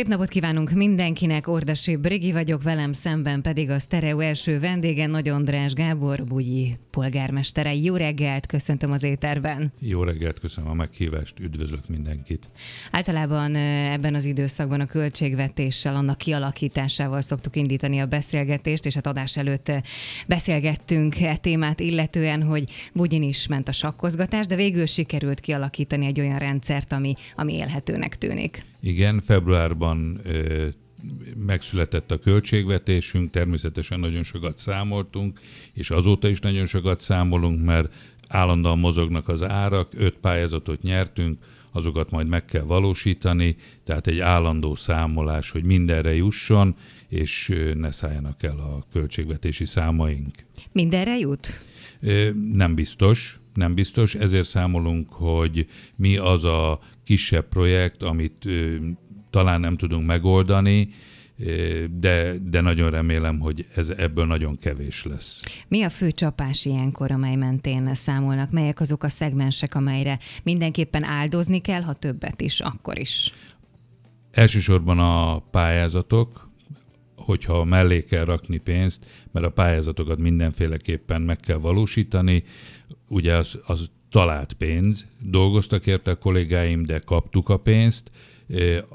Szép napot kívánunk mindenkinek, Ordasi Brigi vagyok, velem szemben pedig a Stereo első vendége, Nagy András Gábor, Bugyi polgármestere. Jó reggelt, köszöntöm az éterben. Jó reggelt, köszönöm a meghívást, üdvözlök mindenkit. Általában e, ebben az időszakban a költségvetéssel, annak kialakításával szoktuk indítani a beszélgetést, és hát adás előtt e, beszélgettünk e témát illetően, hogy Bugyin is ment a sakkozgatás, de végül sikerült kialakítani egy olyan rendszert, ami, ami élhetőnek tűnik. Igen, februárban júliusban megszületett a költségvetésünk, természetesen nagyon sokat számoltunk, és azóta is nagyon sokat számolunk, mert állandóan mozognak az árak, öt pályázatot nyertünk, azokat majd meg kell valósítani, tehát egy állandó számolás, hogy mindenre jusson, és ne szálljanak el a költségvetési számaink. Mindenre jut? Nem biztos, nem biztos, ezért számolunk, hogy mi az a kisebb projekt, amit talán nem tudunk megoldani, eh, de, de nagyon remélem, hogy ez ebből nagyon kevés lesz. Mi a fő csapás ilyenkor, amely mentén számolnak? Melyek azok a szegmensek, amelyre mindenképpen áldozni kell, ha többet is, akkor is? Elsősorban a pályázatok, hogyha mellé kell rakni pénzt, mert a pályázatokat mindenféleképpen meg kell valósítani, ugye az, az talált pénz, dolgoztak érte a kollégáim, de kaptuk a pénzt,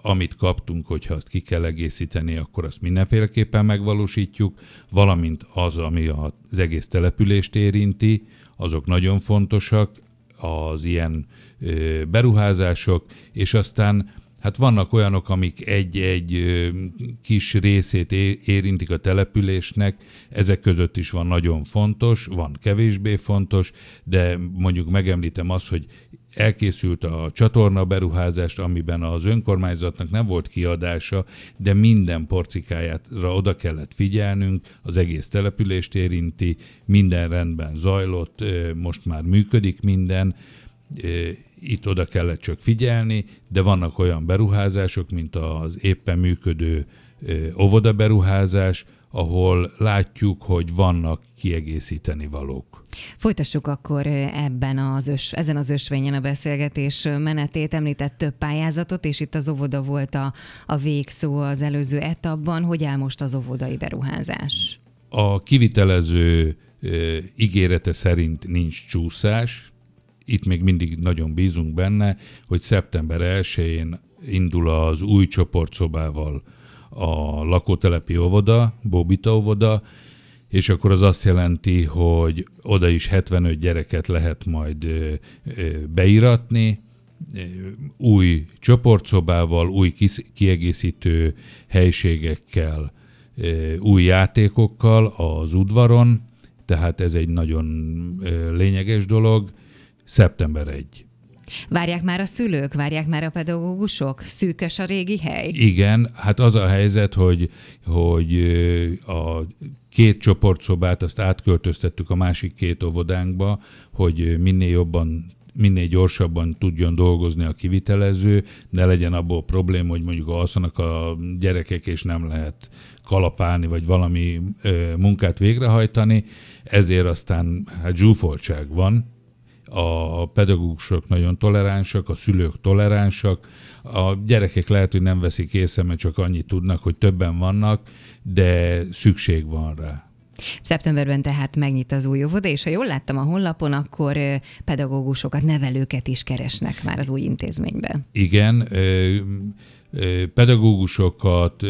amit kaptunk, hogyha azt ki kell egészíteni, akkor azt mindenféleképpen megvalósítjuk, valamint az, ami az egész települést érinti, azok nagyon fontosak, az ilyen beruházások, és aztán hát vannak olyanok, amik egy-egy kis részét érintik a településnek, ezek között is van nagyon fontos, van kevésbé fontos, de mondjuk megemlítem azt, hogy elkészült a csatorna beruházást, amiben az önkormányzatnak nem volt kiadása, de minden porcikájára oda kellett figyelnünk, az egész települést érinti, minden rendben zajlott, most már működik minden, itt oda kellett csak figyelni, de vannak olyan beruházások, mint az éppen működő óvodaberuházás, ahol látjuk, hogy vannak kiegészíteni valók. Folytassuk akkor ebben az ös, ezen az ösvényen a beszélgetés menetét. Említett több pályázatot, és itt az óvoda volt a, a végszó az előző etapban. Hogy áll most az óvodai beruházás? A kivitelező e, ígérete szerint nincs csúszás. Itt még mindig nagyon bízunk benne, hogy szeptember 1-én indul az új csoportszobával a lakótelepi óvoda, Bobita óvoda, és akkor az azt jelenti, hogy oda is 75 gyereket lehet majd beiratni, új csoportszobával, új kiegészítő helységekkel, új játékokkal az udvaron, tehát ez egy nagyon lényeges dolog. Szeptember 1. Várják már a szülők, várják már a pedagógusok? Szűkös a régi hely? Igen, hát az a helyzet, hogy, hogy a két csoportszobát azt átköltöztettük a másik két óvodánkba, hogy minél jobban minél gyorsabban tudjon dolgozni a kivitelező, ne legyen abból probléma, hogy mondjuk alszanak a gyerekek, és nem lehet kalapálni, vagy valami ö, munkát végrehajtani, ezért aztán hát zsúfoltság van, a pedagógusok nagyon toleránsak, a szülők toleránsak, a gyerekek lehet, hogy nem veszik észre, mert csak annyit tudnak, hogy többen vannak, de szükség van rá. Szeptemberben tehát megnyit az új óvoda, és ha jól láttam a honlapon, akkor pedagógusokat, nevelőket is keresnek már az új intézménybe. Igen, pedagógusokat,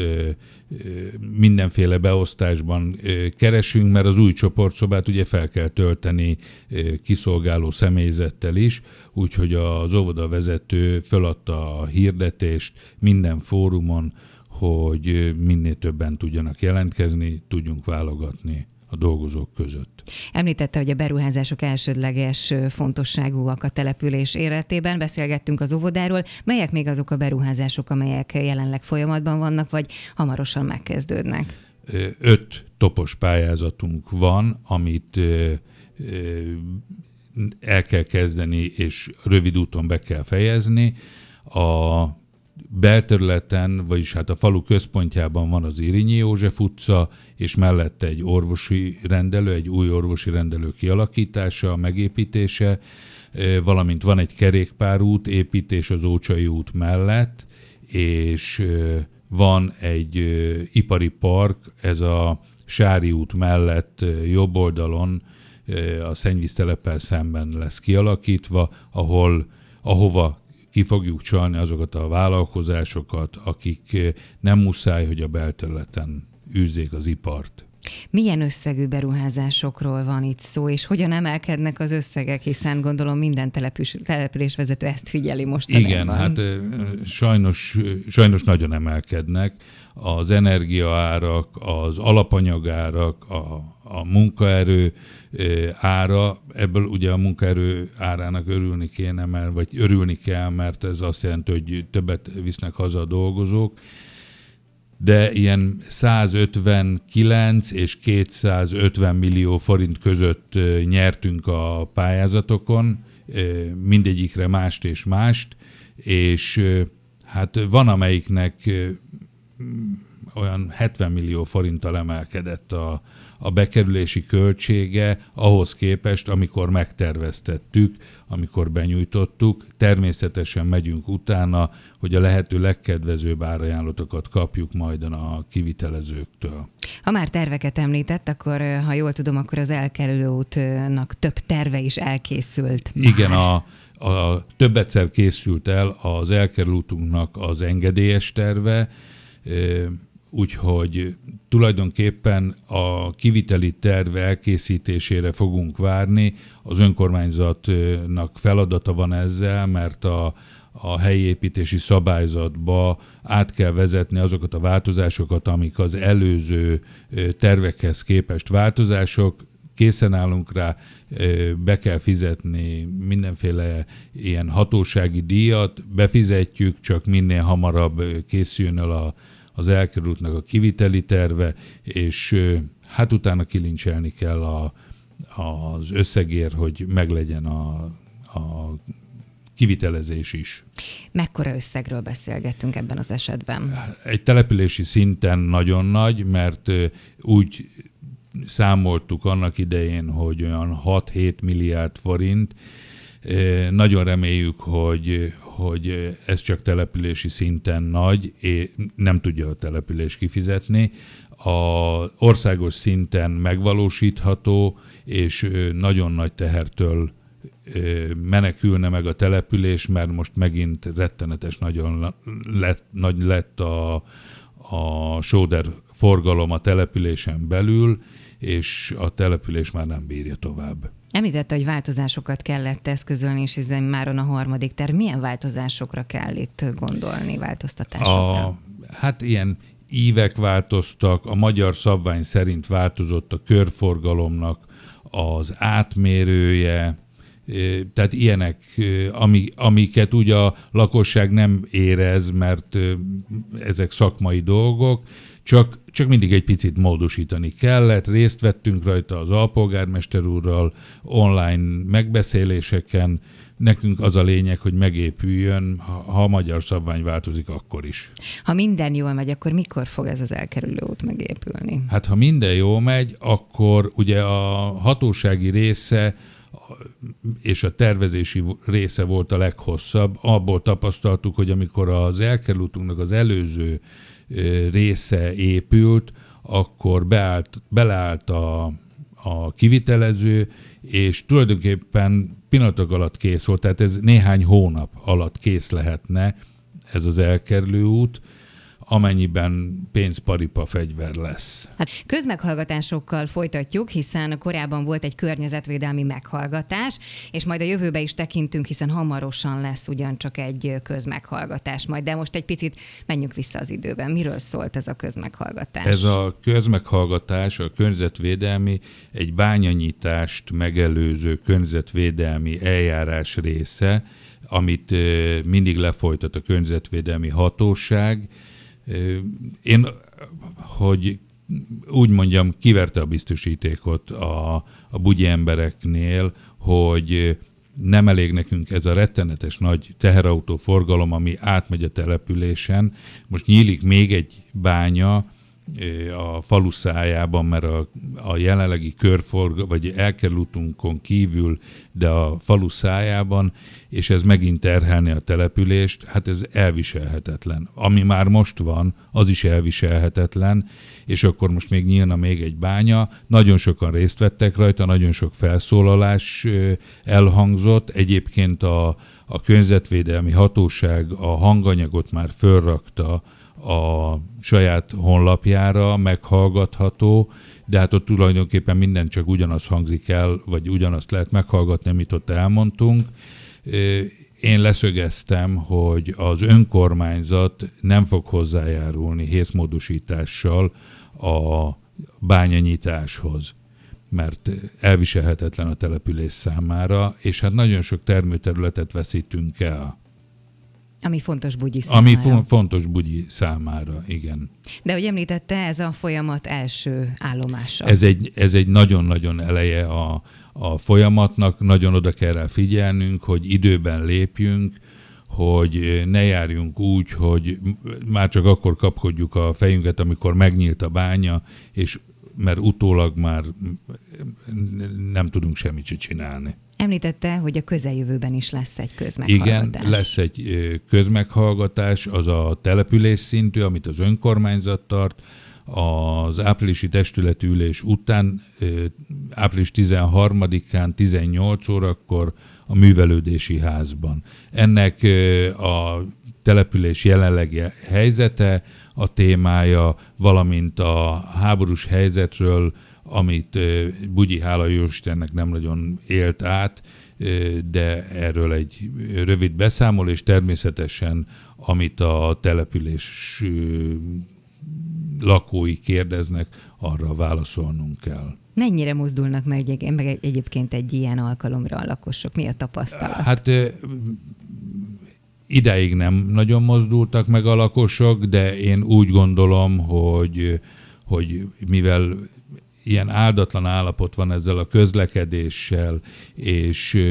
mindenféle beosztásban keresünk, mert az új csoportszobát ugye fel kell tölteni kiszolgáló személyzettel is, úgyhogy az vezető föladta a hirdetést minden fórumon, hogy minél többen tudjanak jelentkezni, tudjunk válogatni a dolgozók között. Említette, hogy a beruházások elsődleges fontosságúak a település életében. Beszélgettünk az óvodáról. Melyek még azok a beruházások, amelyek jelenleg folyamatban vannak, vagy hamarosan megkezdődnek? Öt topos pályázatunk van, amit el kell kezdeni, és rövid úton be kell fejezni. A belterületen, vagyis hát a falu központjában van az Irinyi József utca, és mellette egy orvosi rendelő, egy új orvosi rendelő kialakítása, a megépítése, valamint van egy kerékpárút építés az Ócsai út mellett, és van egy ipari park, ez a Sári út mellett jobb oldalon a szennyvíztelepel szemben lesz kialakítva, ahol ahova ki fogjuk csalni azokat a vállalkozásokat, akik eh, nem muszáj, hogy a belterületen űzzék az ipart. Milyen összegű beruházásokról van itt szó, és hogyan emelkednek az összegek, hiszen gondolom minden település, településvezető ezt figyeli most. Igen, hát sajnos, sajnos nagyon emelkednek az energiaárak, az alapanyagárak, a, a munkaerő ára, ebből ugye a munkaerő árának örülni kéne, mert, vagy örülni kell, mert ez azt jelenti, hogy többet visznek haza a dolgozók, de ilyen 159 és 250 millió forint között nyertünk a pályázatokon, mindegyikre mást és mást, és hát van amelyiknek olyan 70 millió forinttal emelkedett a, a bekerülési költsége ahhoz képest, amikor megterveztettük, amikor benyújtottuk. Természetesen megyünk utána, hogy a lehető legkedvezőbb árajánlatokat kapjuk majd a kivitelezőktől. Ha már terveket említett, akkor ha jól tudom, akkor az elkerülő útnak több terve is elkészült. Igen, a, a több egyszer készült el az útunknak az engedélyes terve, úgyhogy tulajdonképpen a kiviteli terv elkészítésére fogunk várni. Az önkormányzatnak feladata van ezzel, mert a, a helyi építési szabályzatba át kell vezetni azokat a változásokat, amik az előző tervekhez képest változások, készen állunk rá, be kell fizetni mindenféle ilyen hatósági díjat, befizetjük, csak minél hamarabb készüljön el a, az elkerültnek a kiviteli terve, és hát utána kilincselni kell a, az összegér, hogy meglegyen a, a kivitelezés is. Mekkora összegről beszélgettünk ebben az esetben? Egy települési szinten nagyon nagy, mert úgy számoltuk annak idején, hogy olyan 6-7 milliárd forint. Nagyon reméljük, hogy hogy ez csak települési szinten nagy, és nem tudja a település kifizetni. A országos szinten megvalósítható, és nagyon nagy tehertől menekülne meg a település, mert most megint rettenetes nagyon lett, nagy lett a, a sóder forgalom a településen belül, és a település már nem bírja tovább. Említette, hogy változásokat kellett eszközölni, és ez már a harmadik terv. Milyen változásokra kell itt gondolni, változtatásokra? A, hát ilyen ívek változtak, a magyar szabvány szerint változott a körforgalomnak az átmérője, tehát ilyenek, ami, amiket ugye a lakosság nem érez, mert ezek szakmai dolgok, csak, csak mindig egy picit módosítani kellett. Részt vettünk rajta az alpolgármester úrral, online megbeszéléseken. Nekünk az a lényeg, hogy megépüljön, ha, ha a magyar szabvány változik, akkor is. Ha minden jól megy, akkor mikor fog ez az elkerülő út megépülni? Hát ha minden jól megy, akkor ugye a hatósági része és a tervezési része volt a leghosszabb. Abból tapasztaltuk, hogy amikor az elkerültünknek az előző része épült, akkor beállt, beleállt a, a kivitelező, és tulajdonképpen pillanatok alatt kész volt, tehát ez néhány hónap alatt kész lehetne ez az elkerülő út, amennyiben pénzparipa fegyver lesz. Hát közmeghallgatásokkal folytatjuk, hiszen korábban volt egy környezetvédelmi meghallgatás, és majd a jövőbe is tekintünk, hiszen hamarosan lesz ugyancsak egy közmeghallgatás majd. De most egy picit menjünk vissza az időben. Miről szólt ez a közmeghallgatás? Ez a közmeghallgatás, a környezetvédelmi, egy bányanyitást megelőző környezetvédelmi eljárás része, amit mindig lefolytat a környezetvédelmi hatóság, én, hogy úgy mondjam, kiverte a biztosítékot a, a bugyi embereknél, hogy nem elég nekünk ez a rettenetes nagy teherautó forgalom, ami átmegy a településen. Most nyílik még egy bánya, a falu szájában, mert a, a jelenlegi körforg, vagy elkerültünkon kívül, de a falu szájában, és ez megint terhelni a települést, hát ez elviselhetetlen. Ami már most van, az is elviselhetetlen, és akkor most még nyílna még egy bánya. Nagyon sokan részt vettek rajta, nagyon sok felszólalás elhangzott. Egyébként a, a környezetvédelmi hatóság a hanganyagot már fölrakta a saját honlapjára, meghallgatható, de hát ott tulajdonképpen minden csak ugyanaz hangzik el, vagy ugyanazt lehet meghallgatni, amit ott elmondtunk. Én leszögeztem, hogy az önkormányzat nem fog hozzájárulni hészmódosítással a bányanyitáshoz mert elviselhetetlen a település számára, és hát nagyon sok termőterületet veszítünk el. Ami fontos bugyi számára. Ami fo- fontos bugyi számára, igen. De hogy említette, ez a folyamat első állomása. Ez egy, ez egy nagyon-nagyon eleje a, a folyamatnak, nagyon oda kell rá figyelnünk, hogy időben lépjünk, hogy ne járjunk úgy, hogy már csak akkor kapkodjuk a fejünket, amikor megnyílt a bánya, és mert utólag már nem tudunk semmit csinálni. Említette, hogy a közeljövőben is lesz egy közmeghallgatás. Igen, lesz egy közmeghallgatás, az a település szintű, amit az önkormányzat tart, az áprilisi testületi ülés után, április 13-án 18 órakor a művelődési házban. Ennek a település jelenlegi helyzete, a témája, valamint a háborús helyzetről amit Bugyi hála Jóistennek nem nagyon élt át, de erről egy rövid beszámol, és természetesen amit a település lakói kérdeznek, arra válaszolnunk kell. Mennyire mozdulnak meg egy, meg egyébként egy ilyen alkalomra a lakosok? Mi a tapasztalat? Hát ideig nem nagyon mozdultak meg a lakosok, de én úgy gondolom, hogy, hogy mivel ilyen áldatlan állapot van ezzel a közlekedéssel, és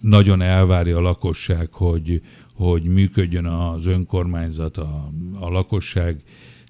nagyon elvárja a lakosság, hogy, hogy működjön az önkormányzat, a, a lakosság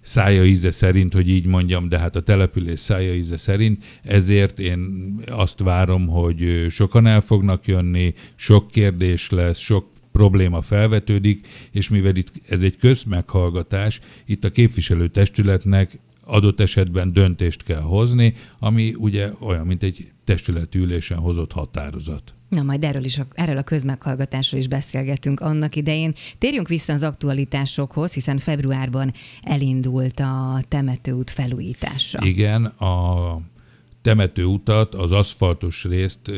szája íze szerint, hogy így mondjam, de hát a település szája íze szerint, ezért én azt várom, hogy sokan el fognak jönni, sok kérdés lesz, sok probléma felvetődik, és mivel itt ez egy közmeghallgatás, itt a képviselőtestületnek adott esetben döntést kell hozni, ami ugye olyan, mint egy testületi ülésen hozott határozat. Na majd erről, is a, erről a közmeghallgatásról is beszélgetünk annak idején. Térjünk vissza az aktualitásokhoz, hiszen februárban elindult a temetőút felújítása. Igen, a temetőutat, az aszfaltos részt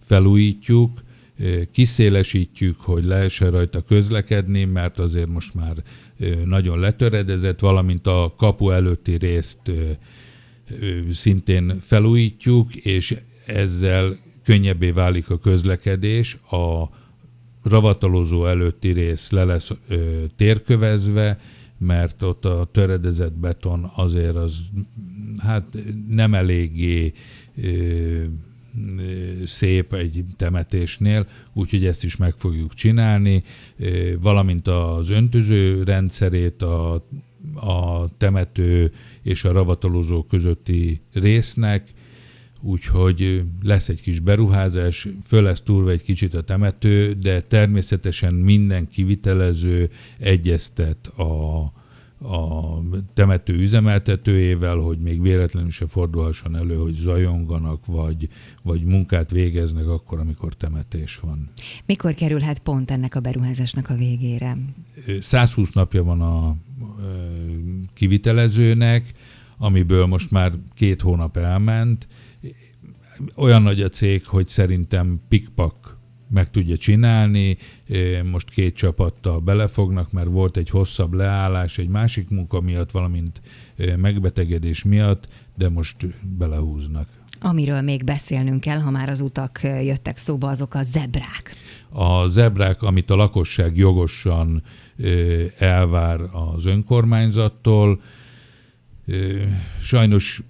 felújítjuk, kiszélesítjük, hogy lehessen rajta közlekedni, mert azért most már nagyon letöredezett, valamint a kapu előtti részt szintén felújítjuk, és ezzel könnyebbé válik a közlekedés, a ravatalozó előtti rész le lesz térkövezve, mert ott a töredezett beton azért az hát nem eléggé szép egy temetésnél, úgyhogy ezt is meg fogjuk csinálni, valamint az öntöző rendszerét, a, a temető és a ravatalozó közötti résznek, úgyhogy lesz egy kis beruházás, föl lesz turva egy kicsit a temető, de természetesen minden kivitelező egyeztet a, a temető üzemeltetőjével, hogy még véletlenül se fordulhasson elő, hogy zajonganak, vagy, vagy munkát végeznek akkor, amikor temetés van. Mikor kerülhet pont ennek a beruházásnak a végére? 120 napja van a kivitelezőnek, amiből most már két hónap elment. Olyan nagy a cég, hogy szerintem pikpak meg tudja csinálni, most két csapattal belefognak, mert volt egy hosszabb leállás egy másik munka miatt, valamint megbetegedés miatt, de most belehúznak. Amiről még beszélnünk kell, ha már az utak jöttek szóba, azok a zebrák. A zebrák, amit a lakosság jogosan elvár az önkormányzattól, sajnos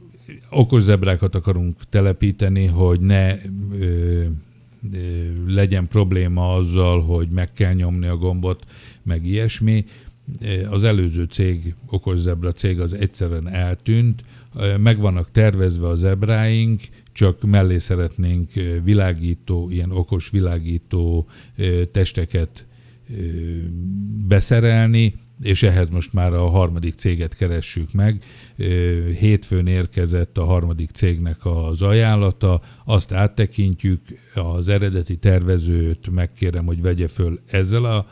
okos zebrákat akarunk telepíteni, hogy ne legyen probléma azzal, hogy meg kell nyomni a gombot, meg ilyesmi. Az előző cég, Okos Zebra cég az egyszerűen eltűnt, meg vannak tervezve az zebráink, csak mellé szeretnénk világító, ilyen okos világító testeket beszerelni, és ehhez most már a harmadik céget keressük meg. Hétfőn érkezett a harmadik cégnek az ajánlata, azt áttekintjük, az eredeti tervezőt megkérem, hogy vegye föl ezzel a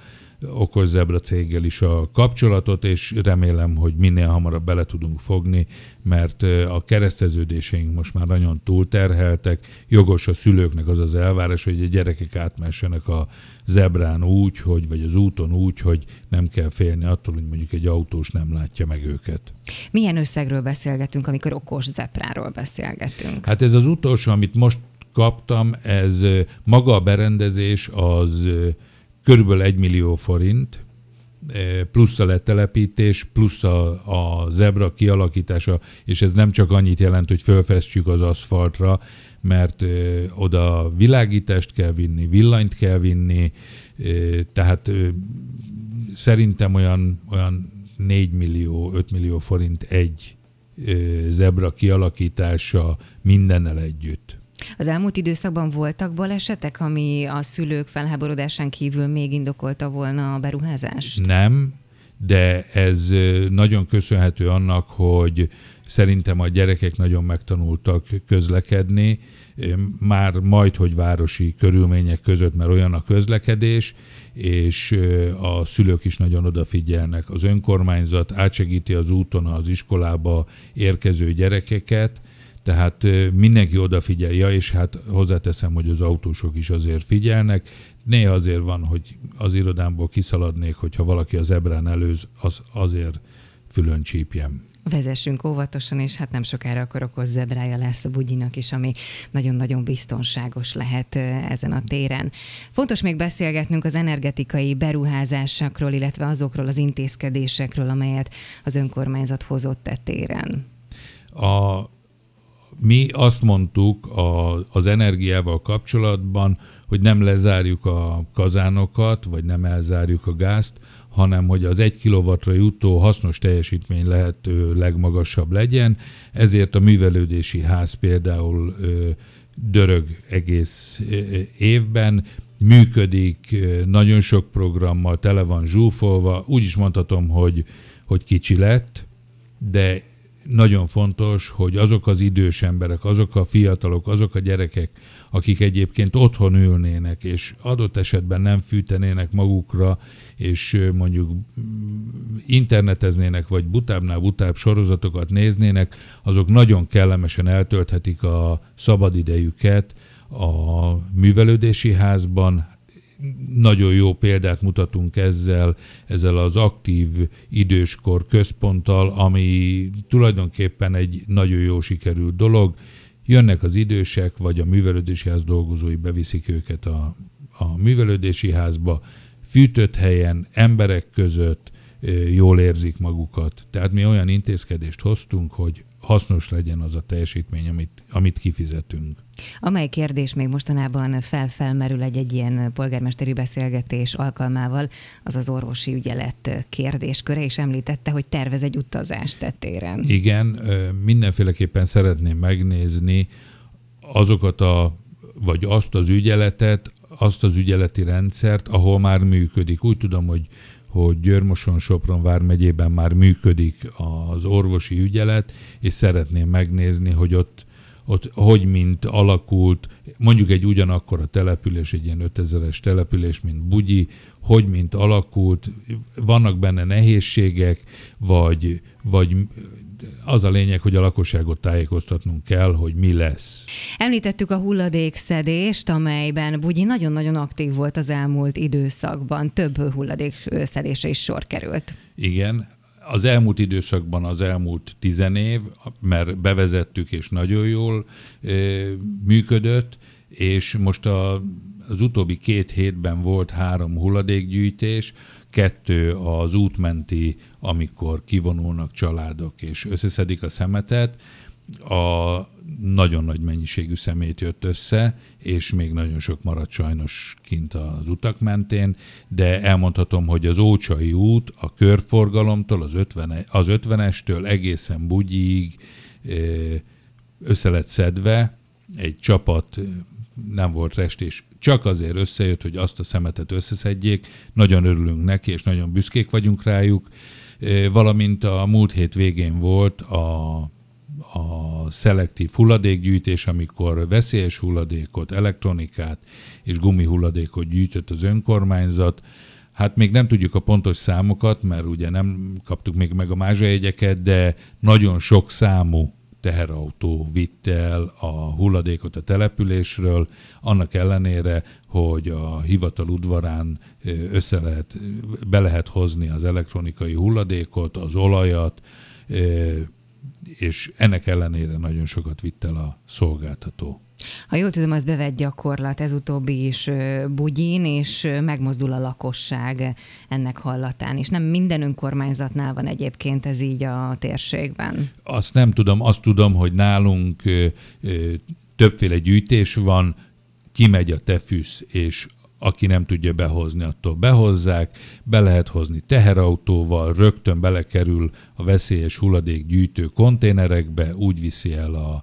okoz a céggel is a kapcsolatot, és remélem, hogy minél hamarabb bele tudunk fogni, mert a kereszteződéseink most már nagyon túlterheltek. Jogos a szülőknek az az elvárás, hogy a gyerekek átmessenek a zebrán úgy, hogy, vagy az úton úgy, hogy nem kell félni attól, hogy mondjuk egy autós nem látja meg őket. Milyen összegről beszélgetünk, amikor okos zebráról beszélgetünk? Hát ez az utolsó, amit most kaptam, ez maga a berendezés az körülbelül 1 millió forint, eh, plusz a letelepítés, plusz a, a zebra kialakítása, és ez nem csak annyit jelent, hogy felfestjük az aszfaltra, mert ö, eh, oda világítást kell vinni, villanyt kell vinni, ö, eh, tehát ö, szerintem olyan, olyan 4 millió, 5 millió forint egy ö, zebra kialakítása mindennel együtt. Az elmúlt időszakban voltak balesetek, ami a szülők felháborodásán kívül még indokolta volna a beruházást? Nem, de ez nagyon köszönhető annak, hogy szerintem a gyerekek nagyon megtanultak közlekedni, már majd, hogy városi körülmények között, mert olyan a közlekedés, és a szülők is nagyon odafigyelnek. Az önkormányzat átsegíti az úton az iskolába érkező gyerekeket, tehát mindenki odafigyel, ja, és hát hozzáteszem, hogy az autósok is azért figyelnek. Néha azért van, hogy az irodámból kiszaladnék, hogyha valaki az ebrán előz, az azért fülön csípjem. Vezessünk óvatosan, és hát nem sokára akkor okoz zebrája lesz a bugyinak is, ami nagyon-nagyon biztonságos lehet ezen a téren. Fontos még beszélgetnünk az energetikai beruházásokról, illetve azokról az intézkedésekről, amelyet az önkormányzat hozott e téren. A mi azt mondtuk a, az energiával kapcsolatban, hogy nem lezárjuk a kazánokat, vagy nem elzárjuk a gázt, hanem hogy az egy kilovatra jutó hasznos teljesítmény lehető legmagasabb legyen, ezért a művelődési ház például dörög egész évben, működik, nagyon sok programmal tele van zsúfolva, úgy is mondhatom, hogy, hogy kicsi lett, de nagyon fontos, hogy azok az idős emberek, azok a fiatalok, azok a gyerekek, akik egyébként otthon ülnének, és adott esetben nem fűtenének magukra, és mondjuk mm, interneteznének, vagy butábbnál butább sorozatokat néznének, azok nagyon kellemesen eltölthetik a szabadidejüket a művelődési házban, nagyon jó példát mutatunk ezzel, ezzel az aktív időskor központtal, ami tulajdonképpen egy nagyon jó sikerült dolog. Jönnek az idősek, vagy a művelődési ház dolgozói beviszik őket a, a művelődési házba, fűtött helyen, emberek között jól érzik magukat. Tehát mi olyan intézkedést hoztunk, hogy hasznos legyen az a teljesítmény, amit, amit kifizetünk. Amely kérdés még mostanában felfelmerül egy-egy ilyen polgármesteri beszélgetés alkalmával, az az orvosi ügyelet kérdésköre, és említette, hogy tervez egy utazást tettéren. Igen, mindenféleképpen szeretném megnézni azokat a, vagy azt az ügyeletet, azt az ügyeleti rendszert, ahol már működik. Úgy tudom, hogy hogy Györmoson Sopron vármegyében már működik az orvosi ügyelet, és szeretném megnézni, hogy ott, ott hogy mint alakult, mondjuk egy ugyanakkor a település, egy ilyen 5000-es település, mint Bugyi, hogy mint alakult, vannak benne nehézségek, vagy, vagy az a lényeg, hogy a lakosságot tájékoztatnunk kell, hogy mi lesz. Említettük a hulladékszedést, amelyben Bugyi nagyon-nagyon aktív volt az elmúlt időszakban. Több hulladékszedésre is sor került. Igen, az elmúlt időszakban, az elmúlt tizen év, mert bevezettük és nagyon jól eh, működött, és most a, az utóbbi két hétben volt három hulladékgyűjtés, kettő az útmenti, amikor kivonulnak családok és összeszedik a szemetet, a nagyon nagy mennyiségű szemét jött össze, és még nagyon sok maradt sajnos kint az utak mentén, de elmondhatom, hogy az Ócsai út a körforgalomtól, az, 50, az 50-estől egészen bugyig össze lett szedve, egy csapat nem volt rest és csak azért összejött, hogy azt a szemetet összeszedjék. Nagyon örülünk neki, és nagyon büszkék vagyunk rájuk. Valamint a múlt hét végén volt a a szelektív hulladékgyűjtés, amikor veszélyes hulladékot, elektronikát és gumihulladékot gyűjtött az önkormányzat. Hát még nem tudjuk a pontos számokat, mert ugye nem kaptuk még meg a mázsajegyeket, de nagyon sok számú teherautó vitt el a hulladékot a településről, annak ellenére, hogy a hivatal udvarán össze lehet, be lehet hozni az elektronikai hulladékot, az olajat, és ennek ellenére nagyon sokat vitt el a szolgáltató. Ha jól tudom, az bevett gyakorlat, ez utóbbi is bugyin, és megmozdul a lakosság ennek hallatán. És nem minden önkormányzatnál van egyébként ez így a térségben. Azt nem tudom, azt tudom, hogy nálunk többféle gyűjtés van, kimegy a tefűsz, és aki nem tudja behozni, attól behozzák, be lehet hozni teherautóval, rögtön belekerül a veszélyes hulladékgyűjtő konténerekbe, úgy viszi el a,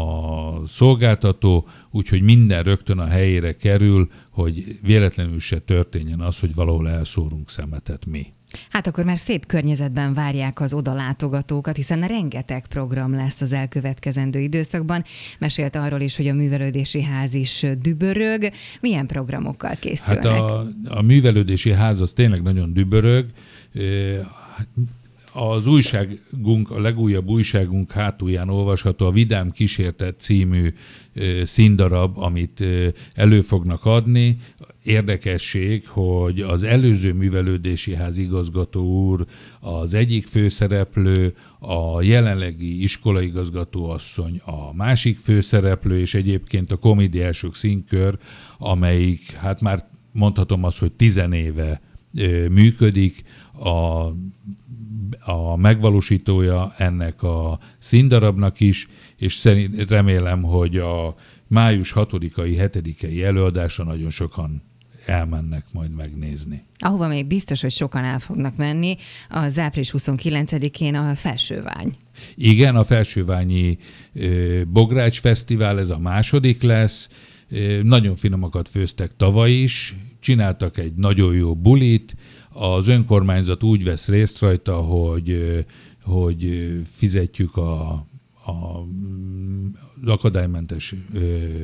a szolgáltató, úgyhogy minden rögtön a helyére kerül, hogy véletlenül se történjen az, hogy valahol elszórunk szemetet mi. Hát akkor már szép környezetben várják az odalátogatókat, hiszen rengeteg program lesz az elkövetkezendő időszakban. Mesélt arról is, hogy a művelődési ház is dübörög. Milyen programokkal készülnek? Hát a, a művelődési ház az tényleg nagyon dübörög hát az újságunk, a legújabb újságunk hátulján olvasható a Vidám Kísértet című színdarab, amit elő fognak adni. Érdekesség, hogy az előző művelődési ház igazgató úr az egyik főszereplő, a jelenlegi iskolaigazgató asszony a másik főszereplő, és egyébként a komédiások színkör, amelyik, hát már mondhatom azt, hogy tizenéve működik, a a megvalósítója ennek a színdarabnak is, és szerint, remélem, hogy a május 6-ai, 7 i előadása nagyon sokan elmennek majd megnézni. Ahova még biztos, hogy sokan el fognak menni, az április 29-én a Felsővány. Igen, a Felsőványi Bogrács Fesztivál, ez a második lesz. Nagyon finomakat főztek tavaly is, csináltak egy nagyon jó bulit, az önkormányzat úgy vesz részt rajta, hogy, hogy fizetjük a, a az akadálymentes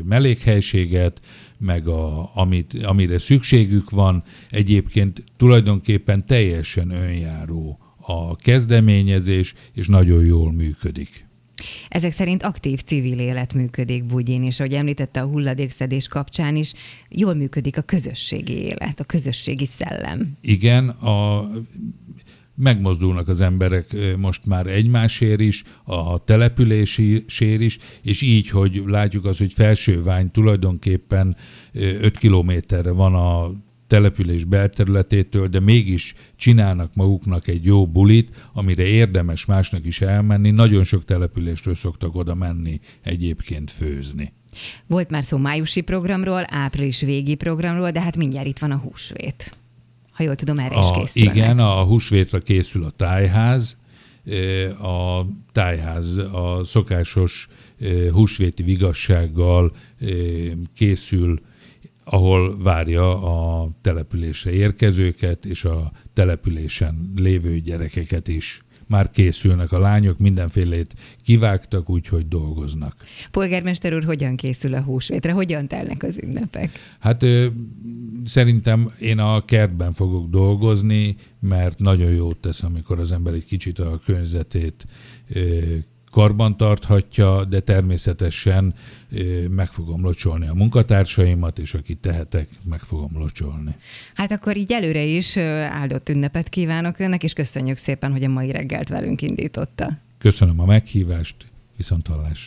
mellékhelységet, meg a, amit, amire szükségük van. Egyébként tulajdonképpen teljesen önjáró a kezdeményezés, és nagyon jól működik. Ezek szerint aktív civil élet működik Bugyin, és ahogy említette a hulladékszedés kapcsán is, jól működik a közösségi élet, a közösségi szellem. Igen, a megmozdulnak az emberek most már egymásért is, a sér is, és így, hogy látjuk az, hogy Felsővány tulajdonképpen 5 kilométerre van a település belterületétől, de mégis csinálnak maguknak egy jó bulit, amire érdemes másnak is elmenni. Nagyon sok településről szoktak oda menni egyébként főzni. Volt már szó májusi programról, április végi programról, de hát mindjárt itt van a húsvét. Ha jól tudom, erre a, is készülnek. Igen, a húsvétra készül a tájház, a tájház a szokásos húsvéti vigassággal készül ahol várja a településre érkezőket és a településen lévő gyerekeket is már készülnek a lányok, mindenfélét kivágtak, úgyhogy dolgoznak. Polgármester úr, hogyan készül a húsvétre? Hogyan telnek az ünnepek? Hát ö, szerintem én a kertben fogok dolgozni, mert nagyon jót tesz, amikor az ember egy kicsit a környezetét ö, karbantarthatja, de természetesen meg fogom locsolni a munkatársaimat, és akit tehetek, meg fogom locsolni. Hát akkor így előre is áldott ünnepet kívánok önnek, és köszönjük szépen, hogy a mai reggelt velünk indította. Köszönöm a meghívást, viszont hallás.